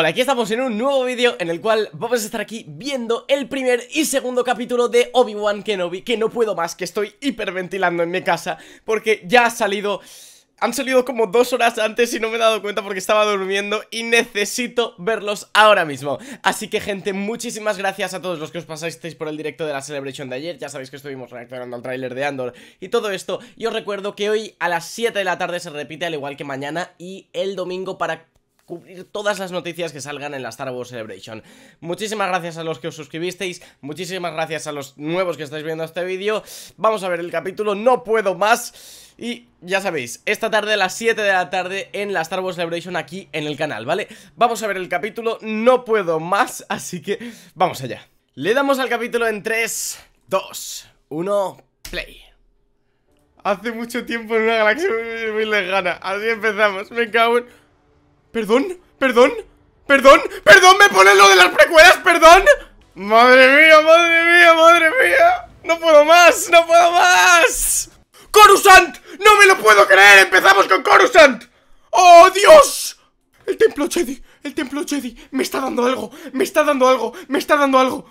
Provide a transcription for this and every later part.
Hola, aquí estamos en un nuevo vídeo en el cual vamos a estar aquí viendo el primer y segundo capítulo de Obi-Wan Kenobi Que no puedo más, que estoy hiperventilando en mi casa porque ya ha salido... Han salido como dos horas antes y no me he dado cuenta porque estaba durmiendo y necesito verlos ahora mismo. Así que gente, muchísimas gracias a todos los que os pasasteis por el directo de la Celebration de ayer. Ya sabéis que estuvimos reaccionando al tráiler de Andor y todo esto. Y os recuerdo que hoy a las 7 de la tarde se repite al igual que mañana y el domingo para cubrir todas las noticias que salgan en la Star Wars Celebration. Muchísimas gracias a los que os suscribisteis, muchísimas gracias a los nuevos que estáis viendo este vídeo. Vamos a ver el capítulo, no puedo más. Y ya sabéis, esta tarde a las 7 de la tarde en la Star Wars Celebration aquí en el canal, ¿vale? Vamos a ver el capítulo, no puedo más, así que vamos allá. Le damos al capítulo en 3, 2, 1, play. Hace mucho tiempo en una galaxia muy, lejana, así empezamos, me cago ¿Perdón? ¿Perdón? ¿Perdón? ¿Perdón? ¿Me pones lo de las precuelas? ¿Perdón? Madre mía, madre mía, madre mía No puedo más, no puedo más ¡Coruscant! ¡No me lo puedo creer! ¡Empezamos con Coruscant! ¡Oh, Dios! El templo Jedi, el templo Jedi Me está dando algo, me está dando algo, me está dando algo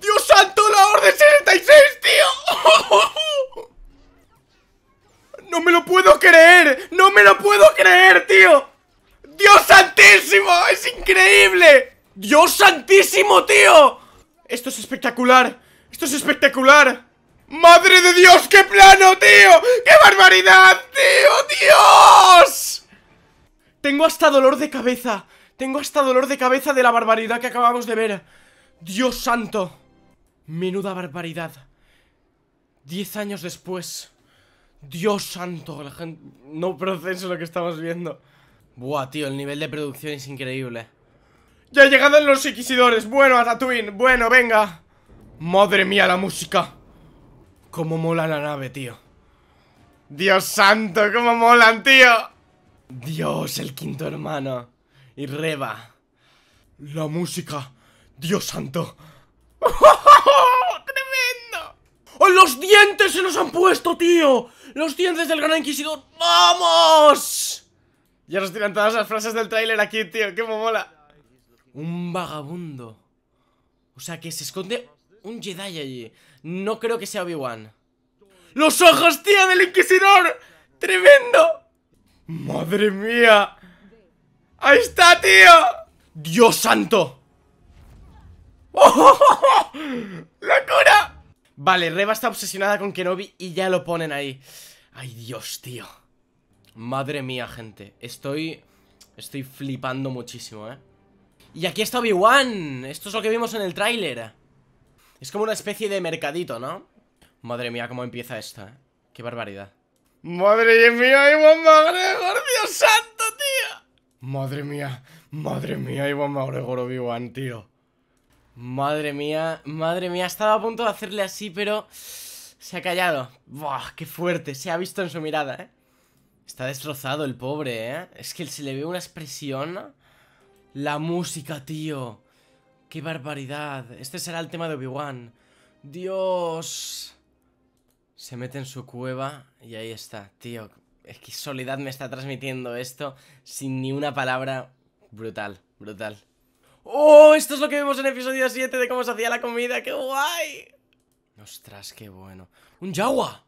¡Dios santo, la Orden 66, tío! ¡No me lo puedo creer! ¡No me lo puedo creer, tío! ¡Dios santísimo! ¡Es increíble! ¡Dios santísimo, tío! Esto es espectacular Esto es espectacular ¡Madre de Dios! ¡Qué plano, tío! ¡Qué barbaridad, tío! ¡Dios! Tengo hasta dolor de cabeza Tengo hasta dolor de cabeza de la barbaridad que acabamos de ver ¡Dios santo! Menuda barbaridad Diez años después Dios santo No proceso lo que estamos viendo Buah, tío, el nivel de producción es increíble Ya llegado he en los inquisidores Bueno, a Tatooine, bueno, venga Madre mía, la música Cómo mola la nave, tío Dios santo, cómo molan, tío Dios, el quinto hermano Y Reba La música Dios santo ¡Tremendo! ¡Oh, los dientes se los han puesto, tío! ¡Los dientes del gran inquisidor! ¡Vamos! Ya nos tiran todas las frases del tráiler aquí, tío. ¡Qué mola! Un vagabundo. O sea, que se esconde un Jedi allí. No creo que sea Obi-Wan. ¡Los ojos, tío, del Inquisidor! ¡Tremendo! ¡Madre mía! ¡Ahí está, tío! ¡Dios santo! ¡Oh, oh, oh, locura Vale, Reba está obsesionada con Kenobi y ya lo ponen ahí. ¡Ay, Dios, tío! Madre mía, gente. Estoy... Estoy flipando muchísimo, ¿eh? Y aquí está Obi-Wan. Esto es lo que vimos en el tráiler. Es como una especie de mercadito, ¿no? Madre mía, cómo empieza esto, ¿eh? Qué barbaridad. Madre mía, Ivonne McGregor, Dios santo, tío. Madre mía, madre mía, Ivonne McGregor, Obi-Wan, tío. Madre mía, madre mía, estaba a punto de hacerle así, pero se ha callado. Buah, qué fuerte, se ha visto en su mirada, ¿eh? Está destrozado el pobre, ¿eh? Es que se le ve una expresión... La música, tío. Qué barbaridad. Este será el tema de Obi-Wan. Dios. Se mete en su cueva y ahí está, tío. Es que Soledad me está transmitiendo esto sin ni una palabra. Brutal, brutal. ¡Oh! Esto es lo que vimos en el episodio 7 de cómo se hacía la comida. ¡Qué guay! Ostras, qué bueno. ¡Un Jawa!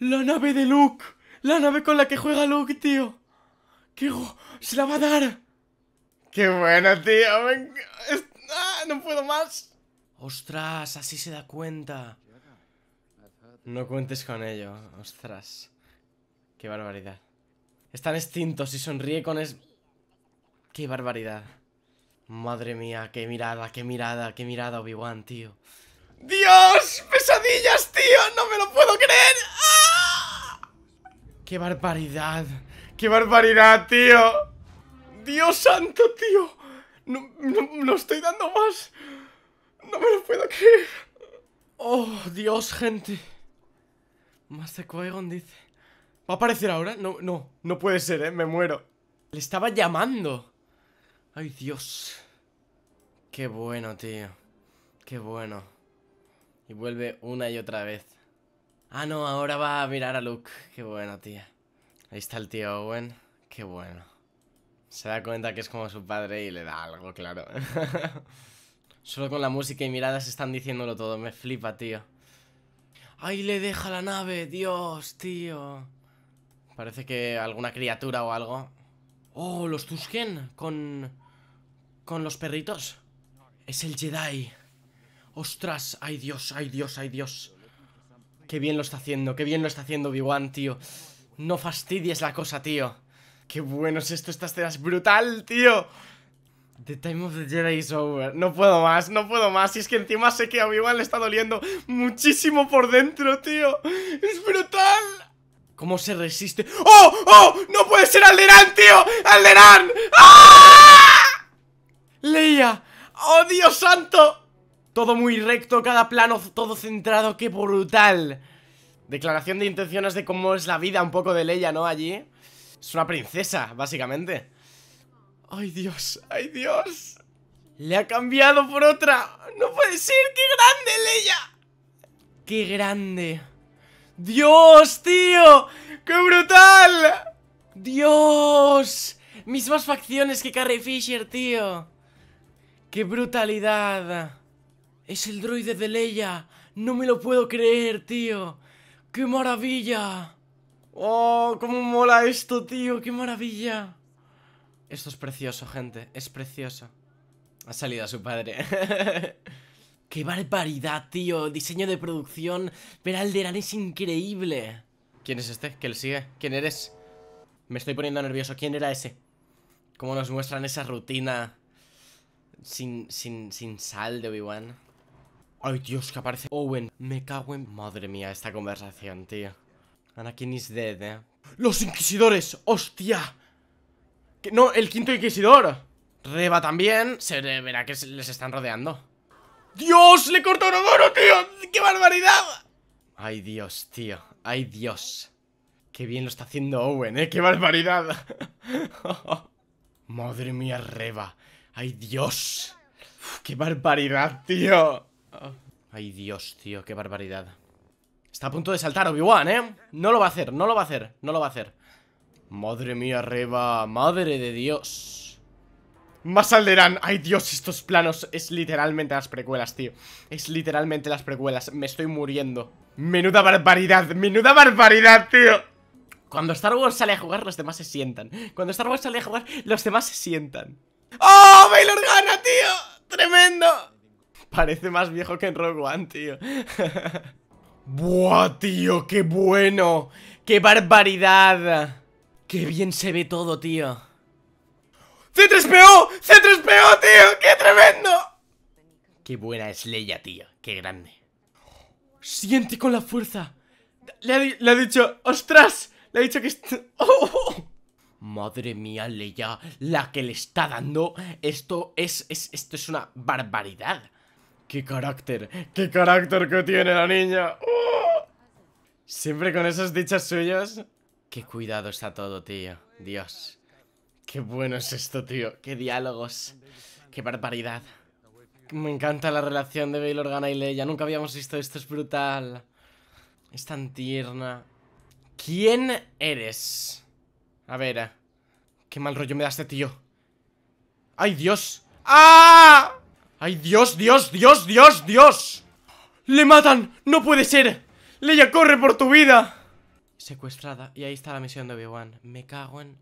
¡La nave de Luke! La nave con la que juega Luke, tío. ¿Qué se la va a dar? Qué bueno, tío. Ah, no puedo más. Ostras, así se da cuenta. No cuentes con ello. Ostras. Qué barbaridad. Están extintos y sonríe con es... Qué barbaridad. Madre mía, qué mirada, qué mirada, qué mirada, Obi-Wan, tío. ¡Dios! ¡Pesadillas, tío! ¡No me lo puedo creer! ¡Qué barbaridad! ¡Qué barbaridad, tío! ¡Dios santo, tío! No, estoy dando más. No me lo puedo creer. Oh, Dios, gente. Más de dice. ¿Va a aparecer ahora? No, no, no puede ser, eh. Me muero. Le estaba llamando. Ay, Dios. Qué bueno, tío. Qué bueno. Y vuelve una y otra vez. Ah, no, ahora va a mirar a Luke. Qué bueno, tía. Ahí está el tío Owen. Qué bueno. Se da cuenta que es como su padre y le da algo, claro. Solo con la música y miradas están diciéndolo todo. Me flipa, tío. ¡Ahí le deja la nave! ¡Dios, tío! Parece que alguna criatura o algo. ¡Oh, los Tusken! Con... Con los perritos. Es el Jedi. ¡Ostras! ¡Ay, Dios! ¡Ay, Dios! ¡Ay, Dios! Qué bien lo está haciendo, qué bien lo está haciendo obi tío. No fastidies la cosa, tío. Qué bueno es esto, esta escena es brutal, tío. The time of the Jedi is over. No puedo más, no puedo más. Y es que encima sé que a obi le está doliendo muchísimo por dentro, tío. ¡Es brutal! ¿Cómo se resiste? ¡Oh! ¡Oh! ¡No puede ser Alderán, tío! ¡Alderán! ¡Ah! ¡Leia! ¡Oh, Dios santo! Todo muy recto, cada plano, todo centrado, qué brutal Declaración de intenciones de cómo es la vida un poco de Leia, ¿no? Allí Es una princesa, básicamente Ay, Dios, ay, Dios Le ha cambiado por otra No puede ser, qué grande, Leia Qué grande Dios, tío ¡Qué brutal! ¡Dios! Mismas facciones que Carrie Fisher, tío. ¡Qué brutalidad! Es el droide de Leia. No me lo puedo creer, tío. ¡Qué maravilla! ¡Oh, cómo mola esto, tío! ¡Qué maravilla! Esto es precioso, gente. Es precioso. Ha salido a su padre. ¡Qué barbaridad, tío! diseño de producción. Pero Alderan es increíble. ¿Quién es este? ¿Qué le sigue? ¿Quién eres? Me estoy poniendo nervioso. ¿Quién era ese? ¿Cómo nos muestran esa rutina? Sin, sin, sin sal de Obi-Wan. Ay, Dios, que aparece Owen. Me cago en... Madre mía, esta conversación, tío. Anakin is dead, eh. ¡Los inquisidores! ¡Hostia! No, el quinto inquisidor. Reba también. Se verá que les están rodeando. ¡Dios! ¡Le cortó un oro, tío! ¡Qué barbaridad! Ay, Dios, tío. Ay, Dios. Qué bien lo está haciendo Owen, ¿eh? ¡Qué barbaridad! Madre mía, Reba. ¡Ay, Dios! ¡Qué barbaridad, tío! Oh. Ay, Dios, tío, qué barbaridad Está a punto de saltar Obi-Wan, ¿eh? No lo va a hacer, no lo va a hacer, no lo va a hacer Madre mía, Reba Madre de Dios Más Alderán Ay, Dios, estos planos Es literalmente las precuelas, tío Es literalmente las precuelas Me estoy muriendo Menuda barbaridad Menuda barbaridad, tío cuando Star Wars sale a jugar, los demás se sientan. Cuando Star Wars sale a jugar, los demás se sientan. ¡Oh, Baylor gana, tío! ¡Tremendo! Parece más viejo que en Rogue One, tío. ¡Buah, tío! ¡Qué bueno! ¡Qué barbaridad! ¡Qué bien se ve todo, tío! ¡C3PO! ¡C3PO, tío! ¡Qué tremendo! ¡Qué buena es Leia, tío! ¡Qué grande! ¡Siente con la fuerza! Le ha, dicho... ¡Ostras! Le ha dicho que... Oh, oh, ¡Oh! Madre mía, Leia, la que le está dando. Esto es, es, esto es una barbaridad. ¡Qué carácter! ¡Qué carácter que tiene la niña! ¡Oh! Siempre con esas dichas suyas. ¡Qué cuidado está todo, tío! Dios. ¡Qué bueno es esto, tío! ¡Qué diálogos! ¡Qué barbaridad! Me encanta la relación de Bail Organa y Leia. Nunca habíamos visto esto. Es brutal. Es tan tierna. ¿Quién eres? A ver. Eh. Qué mal rollo me da este tío. ¡Ay, Dios! ¡Ah! ¡Ay, Dios, Dios, Dios, Dios, Dios! ¡Le matan! ¡No puede ser! ¡Leia, corre por tu vida! Secuestrada. Y ahí está la misión de Obi-Wan. Me cago en...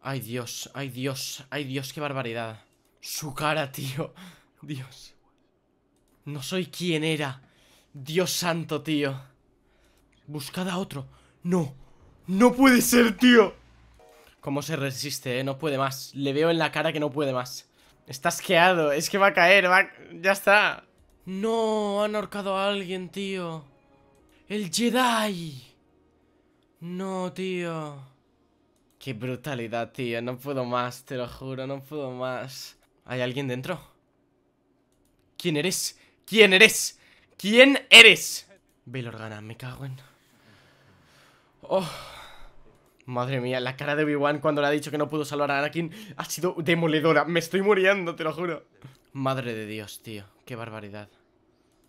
¡Ay, Dios! ¡Ay, Dios! ¡Ay, Dios! ¡Qué barbaridad! Su cara, tío. Dios. No soy quien era. Dios santo, tío. Buscada a otro. No. No puede ser, tío. ¿Cómo se resiste, eh? No puede más. Le veo en la cara que no puede más. Estás queado, Es que va a caer. Va... Ya está. No, han ahorcado a alguien, tío. El Jedi. No, tío. Qué brutalidad, tío. No puedo más, te lo juro. No puedo más. ¿Hay alguien dentro? ¿Quién eres? ¿Quién eres? ¿Quién eres? Bail Organa, me cago en... Oh... Madre mía, la cara de Obi-Wan cuando le ha dicho que no pudo salvar a Anakin ha sido demoledora. Me estoy muriendo, te lo juro. Madre de Dios, tío. Qué barbaridad.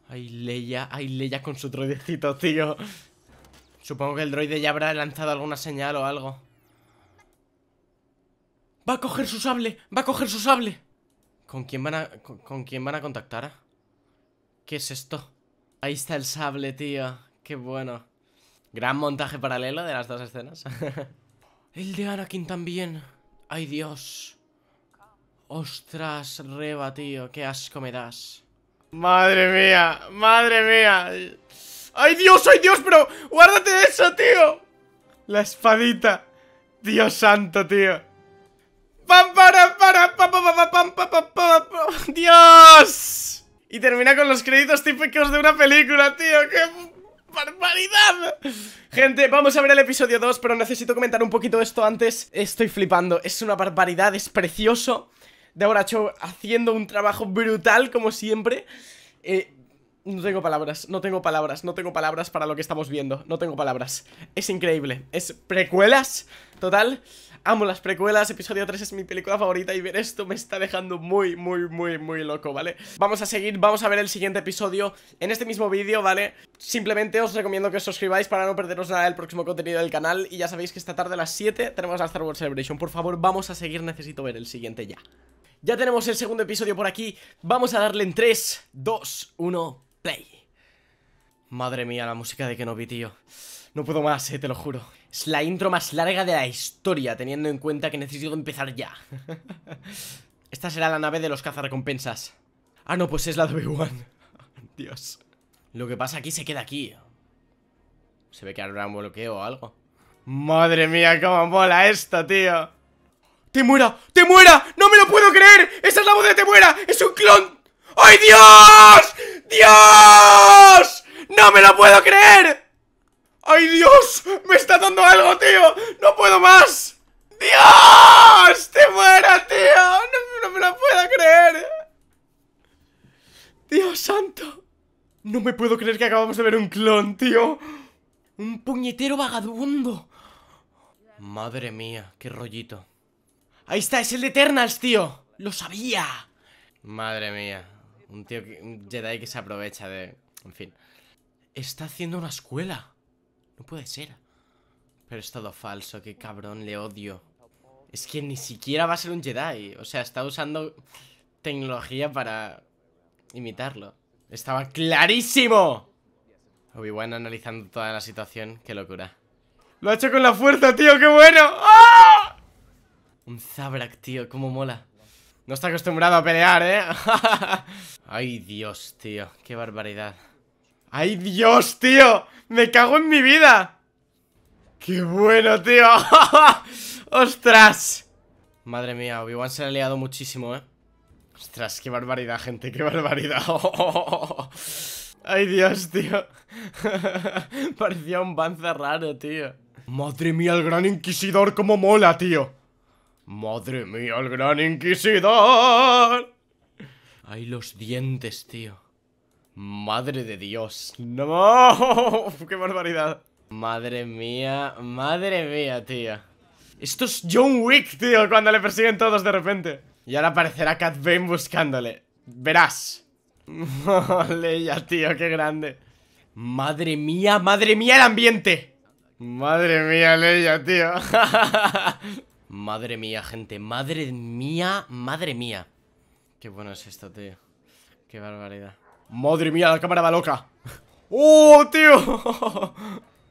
Ay, Leia, ay, Leia con su droidecito, tío. Supongo que el droide ya habrá lanzado alguna señal o algo. ¡Va a coger su sable! ¡Va a coger su sable! ¿Con quién van a, con quién van a contactar? ¿Qué es esto? Ahí está el sable, tío. Qué bueno. Gran montaje paralelo de las dos escenas. El de Anakin también. ¡Ay, Dios! ¡Ostras, Reba, tío! ¡Qué asco me das! ¡Madre mía! ¡Madre mía! ¡Ay, Dios! ¡Ay, Dios! ¡Pero guárdate eso, tío! La espadita. Dios santo, tío. ¡Pam, para, para, pam, pam, pam, pam, pam, ¡Dios! Y termina con los créditos típicos de una película, tío. ¡Qué barbaridad! Gente, vamos a ver el episodio 2, pero necesito comentar un poquito esto antes. Estoy flipando, es una barbaridad, es precioso. De ahora Cho haciendo un trabajo brutal, como siempre. Eh, no tengo palabras, no tengo palabras, no tengo palabras para lo que estamos viendo. No tengo palabras. Es increíble. Es precuelas, total. Amo las precuelas, episodio 3 es mi película favorita y ver esto me está dejando muy, muy, muy, muy loco, ¿vale? Vamos a seguir, vamos a ver el siguiente episodio en este mismo vídeo, ¿vale? Simplemente os recomiendo que os suscribáis para no perderos nada del próximo contenido del canal y ya sabéis que esta tarde a las 7 tenemos la Star Wars Celebration. Por favor, vamos a seguir, necesito ver el siguiente ya. Ya tenemos el segundo episodio por aquí, vamos a darle en 3, 2, 1, play. Madre mía, la música de Kenobi, tío. No puedo más, eh, te lo juro. Es la intro más larga de la historia, teniendo en cuenta que necesito empezar ya. Esta será la nave de los cazarrecompensas. Ah, no, pues es la de B1. Dios. Lo que pasa aquí se queda aquí. Se ve que habrá un bloqueo o algo. Madre mía, cómo mola esto, tío. ¡Te muera! ¡Te muera! ¡No me lo puedo creer! ¡Esa es la voz de Te muera! ¡Es un clon! ¡Ay, Dios! ¡Dios! ¡No me lo puedo creer! ¡Ay, Dios! ¡Me está dando algo, tío! ¡No puedo más! ¡Dios! ¡Te muero, tío! No, me lo puedo creer Dios santo No me puedo creer que acabamos de ver un clon, tío Un puñetero vagabundo Madre mía, qué rollito Ahí está, es el de Eternals, tío Lo sabía Madre mía Un tío, que, Jedi que se aprovecha de... En fin Está haciendo una escuela no puede ser. Pero es todo falso, qué cabrón, le odio. Es que ni siquiera va a ser un Jedi. O sea, está usando tecnología para imitarlo. Estaba clarísimo. Obi-Wan analizando toda la situación. Qué locura. Lo ha hecho con la fuerza, tío. ¡Qué bueno! ¡Ah! Un Zabrak, tío. Cómo mola. No está acostumbrado a pelear, ¿eh? Ay, Dios, tío. Qué barbaridad. ¡Ay, Dios, tío! ¡Me cago en mi vida! ¡Qué bueno, tío! ¡Ostras! Madre mía, Obi-Wan se le ha liado muchísimo, ¿eh? ¡Ostras, qué barbaridad, gente! ¡Qué barbaridad! ¡Ay, Dios, tío! Parecía un banza raro, tío. ¡Madre mía, el Gran Inquisidor cómo mola, tío! ¡Madre mía, el Gran Inquisidor! ¡Ay, los dientes, tío! Madre de Dios. ¡No! ¡Qué barbaridad! Madre mía, madre mía, tía. Esto es John Wick, tío, cuando le persiguen todos de repente. Y ahora aparecerá Cat Bane buscándole. Verás. Leia, tío, qué grande. Madre mía, madre mía el ambiente. Madre mía, Leia, tío. madre mía, gente. Madre mía, madre mía. Qué bueno es esto, tío. Qué barbaridad. Madre mía, la cámara va loca ¡Oh, tío!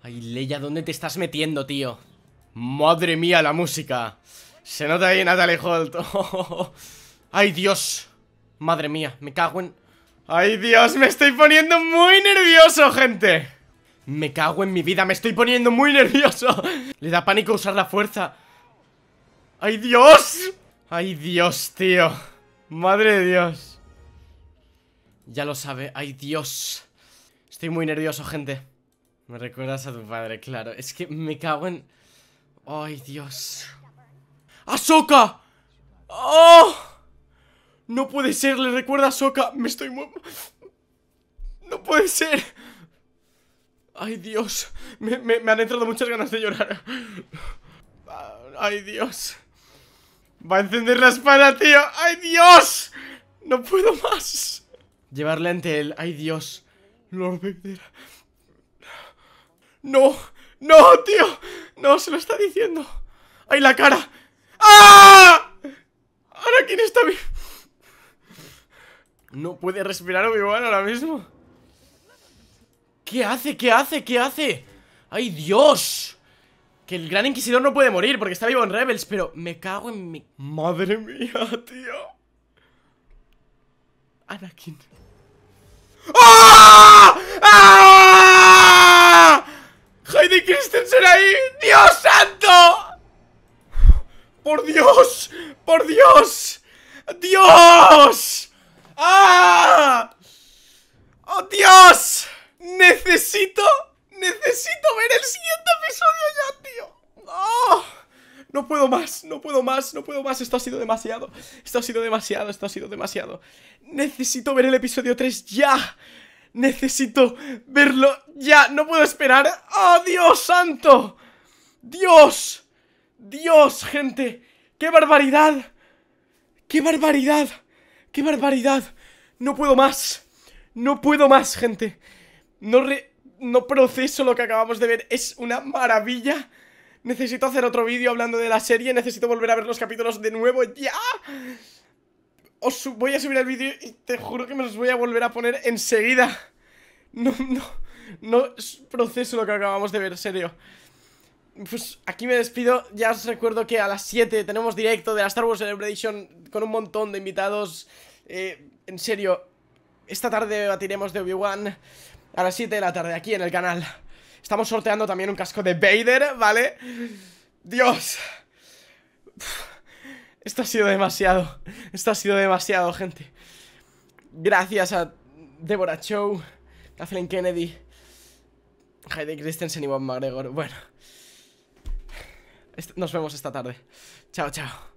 Ay, Leia, ¿dónde te estás metiendo, tío? Madre mía, la música Se nota ahí Natalie Holt Ay, Dios Madre mía, me cago en... Ay, Dios, me estoy poniendo muy nervioso, gente Me cago en mi vida, me estoy poniendo muy nervioso Le da pánico usar la fuerza ¡Ay, Dios! ¡Ay, Dios, tío! ¡Madre de Dios! Ya lo sabe. ¡Ay, Dios! Estoy muy nervioso, gente. Me recuerdas a tu padre, claro. Es que me cago en... ¡Ay, Dios! ¡Asoka! ¡Oh! No puede ser, le recuerda a Soka. Me estoy No puede ser. Ay, Dios. Me, me, han entrado muchas ganas de llorar. Ay, Dios. Va a encender la espada, tío. Ay, Dios. No puedo más. Llevarle ante él. ¡Ay, Dios! ¡No! ¡No, tío! ¡No, se lo está diciendo! ¡Ay, la cara! ¡Ah! ¿Ahora quién está vivo? No puede respirar Obi-Wan ahora mismo. ¿Qué hace? ¿Qué hace? ¿Qué hace? ¡Ay, Dios! Que el gran inquisidor no puede morir porque está vivo en Rebels, pero me cago en mi... ¡Madre mía, tío! Anakin. ¡Oh! ¡Ah! Heidi Christensen ahí. ¡Dios santo! ¡Por Dios! ¡Por Dios! ¡Dios! ¡Ah! ¡Oh, Dios! Necesito, necesito ver el siguiente episodio ya, tío. ¡Ah! no puedo más, no puedo más, no puedo más. Esto ha sido demasiado, esto ha sido demasiado, esto ha sido demasiado. Necesito ver el episodio 3 ya. Necesito verlo ya. No puedo esperar. ¡Oh, Dios santo! ¡Dios! ¡Dios, gente! ¡Qué barbaridad! ¡Qué barbaridad! ¡Qué barbaridad! No puedo más. No puedo más, gente. No, re... no proceso lo que acabamos de ver. Es una maravilla. Necesito hacer otro vídeo hablando de la serie, necesito volver a ver los capítulos de nuevo ya. Os voy a subir el vídeo y te juro que me los voy a volver a poner enseguida. No, no, no proceso lo que acabamos de ver, serio. Pues aquí me despido, ya os recuerdo que a las 7 tenemos directo de la Star Wars Celebration con un montón de invitados. Eh, en serio, esta tarde batiremos de Obi-Wan a las 7 de la tarde aquí en el canal. Estamos sorteando también un casco de Vader, ¿vale? Dios Esto ha sido demasiado Esto ha sido demasiado, gente Gracias a Deborah Chow Kathleen Kennedy Heidi Christensen y Bob McGregor Bueno Nos vemos esta tarde Chao, chao